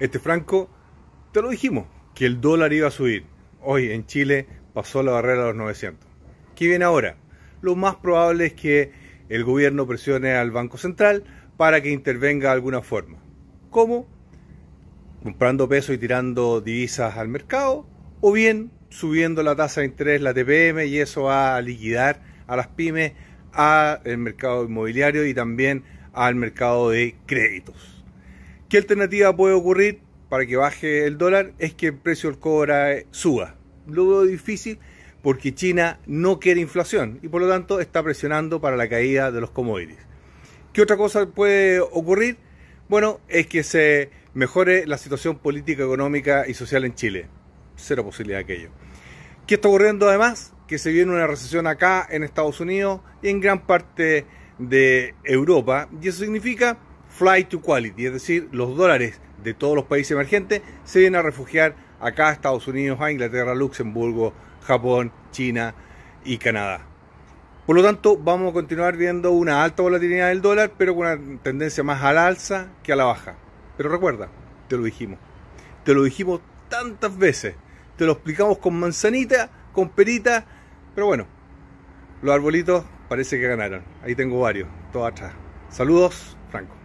Este Franco, te lo dijimos, que el dólar iba a subir. Hoy en Chile pasó la barrera de los 900. ¿Qué viene ahora? Lo más probable es que el gobierno presione al Banco Central para que intervenga de alguna forma. ¿Cómo? Comprando peso y tirando divisas al mercado, o bien subiendo la tasa de interés, la TPM, y eso va a liquidar a las pymes, al mercado inmobiliario y también al mercado de créditos. ¿Qué alternativa puede ocurrir para que baje el dólar? Es que el precio del cobra eh, suba. Lo veo difícil porque China no quiere inflación y por lo tanto está presionando para la caída de los commodities. ¿Qué otra cosa puede ocurrir? Bueno, es que se mejore la situación política, económica y social en Chile. Cero posibilidad de aquello. ¿Qué está ocurriendo además? Que se viene una recesión acá en Estados Unidos y en gran parte de Europa. Y eso significa fly to quality, es decir, los dólares de todos los países emergentes se vienen a refugiar acá a Estados Unidos, a Inglaterra, Luxemburgo, Japón, China y Canadá. Por lo tanto, vamos a continuar viendo una alta volatilidad del dólar, pero con una tendencia más al alza que a la baja. Pero recuerda, te lo dijimos. Te lo dijimos tantas veces. Te lo explicamos con manzanita, con perita, pero bueno, los arbolitos parece que ganaron. Ahí tengo varios, todos atrás. Saludos, Franco.